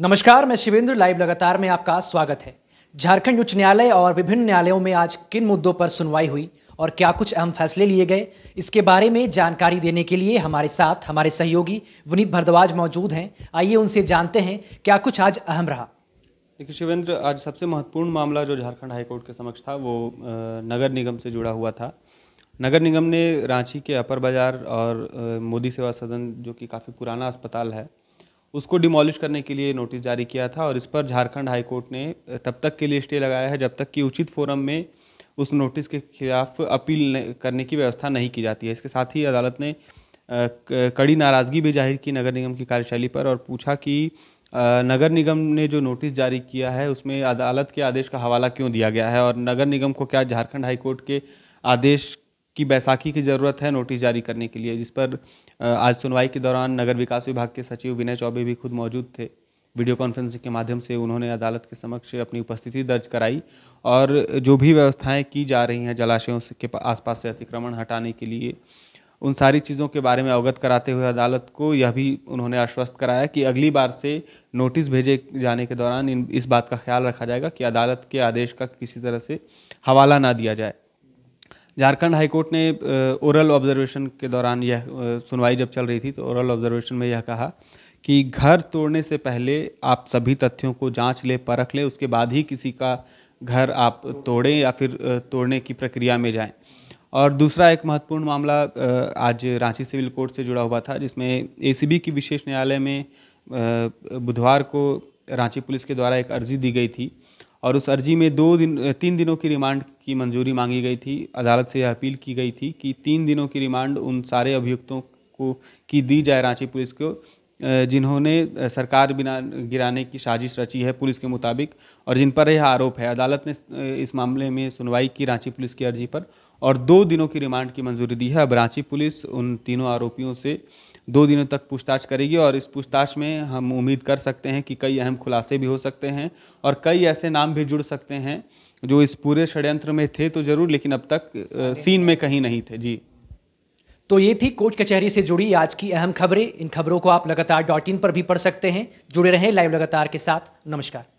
नमस्कार मैं शिवेंद्र लाइव लगातार में आपका स्वागत है झारखंड उच्च न्यायालय और विभिन्न न्यायालयों में आज किन मुद्दों पर सुनवाई हुई और क्या कुछ अहम फैसले लिए गए इसके बारे में जानकारी देने के लिए हमारे साथ हमारे सहयोगी विनीत भरद्वाज मौजूद हैं आइए उनसे जानते हैं क्या कुछ आज अहम रहा देखिए शिवेंद्र आज सबसे महत्वपूर्ण मामला जो झारखंड हाईकोर्ट के समक्ष था वो नगर निगम से जुड़ा हुआ था नगर निगम ने रांची के अपर बाजार और मोदी सेवा सदन जो कि काफ़ी पुराना अस्पताल है उसको डिमोलिश करने के लिए नोटिस जारी किया था और इस पर झारखंड हाईकोर्ट ने तब तक के लिए स्टे लगाया है जब तक कि उचित फोरम में उस नोटिस के खिलाफ अपील करने की व्यवस्था नहीं की जाती है इसके साथ ही अदालत ने कड़ी नाराज़गी भी जाहिर की नगर निगम की कार्यशैली पर और पूछा कि नगर निगम ने जो नोटिस जारी किया है उसमें अदालत के आदेश का हवाला क्यों दिया गया है और नगर निगम को क्या झारखंड हाईकोर्ट के आदेश की बैसाखी की ज़रूरत है नोटिस जारी करने के लिए जिस पर आज सुनवाई के दौरान नगर विकास विभाग के सचिव विनय चौबे भी खुद मौजूद थे वीडियो कॉन्फ्रेंसिंग के माध्यम से उन्होंने अदालत के समक्ष अपनी उपस्थिति दर्ज कराई और जो भी व्यवस्थाएं की जा रही हैं जलाशयों के आसपास से अतिक्रमण हटाने के लिए उन सारी चीज़ों के बारे में अवगत कराते हुए अदालत को यह भी उन्होंने आश्वस्त कराया कि अगली बार से नोटिस भेजे जाने के दौरान इन इस बात का ख्याल रखा जाएगा कि अदालत के आदेश का किसी तरह से हवाला ना दिया जाए झारखंड हाईकोर्ट ने ओरल ऑब्जर्वेशन के दौरान यह सुनवाई जब चल रही थी तो ओरल ऑब्जर्वेशन में यह कहा कि घर तोड़ने से पहले आप सभी तथ्यों को जांच ले परख ले उसके बाद ही किसी का घर आप तोड़ें या फिर तोड़ने की प्रक्रिया में जाएं और दूसरा एक महत्वपूर्ण मामला आज रांची सिविल कोर्ट से जुड़ा हुआ था जिसमें एसीबी की विशेष न्यायालय में बुधवार को रांची पुलिस के द्वारा एक अर्जी दी गई थी और उस अर्जी में दो दिन तीन दिनों की रिमांड की मंजूरी मांगी गई थी अदालत से यह अपील की गई थी कि तीन दिनों की रिमांड उन सारे अभियुक्तों को की दी जाए रांची पुलिस को जिन्होंने सरकार बिना गिराने की साजिश रची है पुलिस के मुताबिक और जिन पर यह आरोप है अदालत ने इस मामले में सुनवाई की रांची पुलिस की अर्जी पर और दो दिनों की रिमांड की मंजूरी दी है अब रांची पुलिस उन तीनों आरोपियों से दो दिनों तक पूछताछ करेगी और इस पूछताछ में हम उम्मीद कर सकते हैं कि कई अहम खुलासे भी हो सकते हैं और कई ऐसे नाम भी जुड़ सकते हैं जो इस पूरे षड्यंत्र में थे तो जरूर लेकिन अब तक सीन में कहीं नहीं थे जी तो ये थी कोर्ट कचहरी से जुड़ी आज की अहम खबरें इन खबरों को आप लगातार डॉट इन पर भी पढ़ सकते हैं जुड़े रहें लाइव लगातार के साथ नमस्कार